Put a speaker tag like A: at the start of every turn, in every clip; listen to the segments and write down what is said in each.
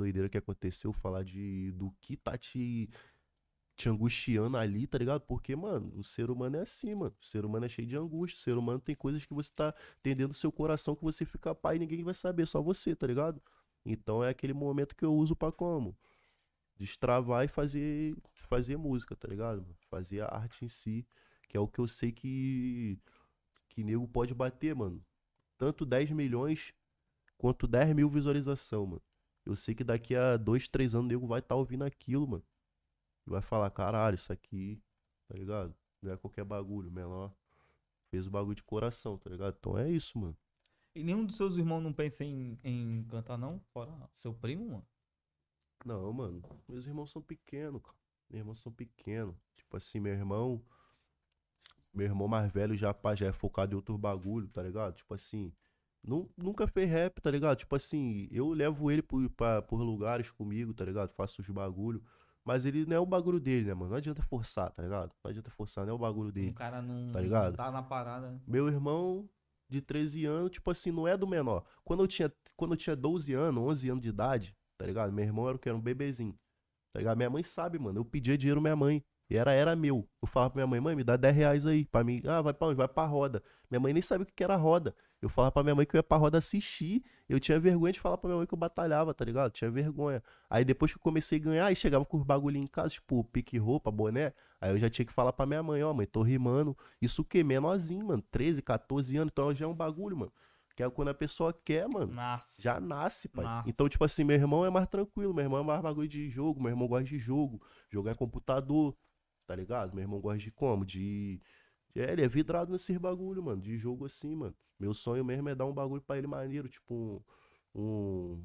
A: doideira que aconteceu, falar de do que tá te, te angustiando ali, tá ligado? Porque, mano, o ser humano é assim, mano. O ser humano é cheio de angústia. O ser humano tem coisas que você tá tendendo seu coração que você fica pai e ninguém vai saber, só você, tá ligado? Então é aquele momento que eu uso para como? Destravar e fazer, fazer música, tá ligado? Fazer a arte em si, que é o que eu sei que, que nego pode bater, mano. Tanto 10 milhões quanto 10 mil visualização, mano. Eu sei que daqui a dois, três anos o nego vai estar tá ouvindo aquilo, mano. E vai falar, caralho, isso aqui, tá ligado? Não é qualquer bagulho, menor. Fez o bagulho de coração, tá ligado? Então é isso, mano.
B: E nenhum dos seus irmãos não pensa em, em cantar, não? Fora seu primo, mano?
A: Não, mano. Meus irmãos são pequenos, cara. Meus irmãos são pequenos. Tipo assim, meu irmão. Meu irmão mais velho já, pá, já é focado em outro bagulho, tá ligado? Tipo assim, nunca fez rap, tá ligado? Tipo assim, eu levo ele por, pra, por lugares comigo, tá ligado? Faço os bagulho. Mas ele não é o bagulho dele, né, mano? Não adianta forçar, tá ligado? Não adianta forçar, não é o bagulho dele. O cara não tá, ligado? Não tá na parada. Né? Meu irmão de 13 anos, tipo assim, não é do menor. Quando eu tinha, quando eu tinha 12 anos, 11 anos de idade, tá ligado? Meu irmão era o que? Era um bebezinho. Tá ligado? Minha mãe sabe, mano. Eu pedia dinheiro minha mãe e era, era meu. Eu falava pra minha mãe, mãe, me dá 10 reais aí. Pra mim, ah, vai pra onde? Vai pra roda. Minha mãe nem sabia o que era roda. Eu falava pra minha mãe que eu ia pra roda assistir. Eu tinha vergonha de falar pra minha mãe que eu batalhava, tá ligado? tinha vergonha. Aí depois que eu comecei a ganhar, aí chegava com os bagulho em casa, tipo, pique roupa, boné. Aí eu já tinha que falar pra minha mãe, ó, oh, mãe, tô rimando. Isso que? Menorzinho, mano. 13, 14 anos. Então já é um bagulho, mano. Que é quando a pessoa quer, mano. Nasce. Já nasce, pai. Nasce. Então, tipo assim, meu irmão é mais tranquilo. Meu irmão é mais bagulho de jogo. Meu irmão gosta de jogo. Jogar computador tá ligado? Meu irmão gosta de como? De. É, ele é vidrado nesses bagulho, mano, de jogo assim, mano. Meu sonho mesmo é dar um bagulho pra ele maneiro, tipo um, um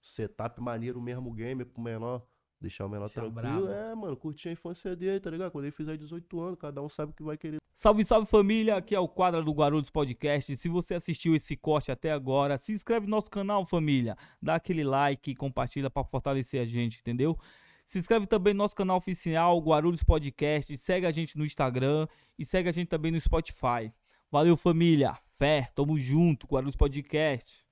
A: setup maneiro mesmo, game pro menor. Deixar o menor Deixar tranquilo. É, mano, curtir a infância dele, tá ligado? Quando ele fizer 18 anos, cada um sabe o que vai querer.
B: Salve, salve família, aqui é o quadro do Guarulhos Podcast. Se você assistiu esse corte até agora, se inscreve no nosso canal, família. Dá aquele like, e compartilha para fortalecer a gente, entendeu? Se inscreve também no nosso canal oficial, Guarulhos Podcast. Segue a gente no Instagram e segue a gente também no Spotify. Valeu, família. Fé, tamo junto, Guarulhos Podcast.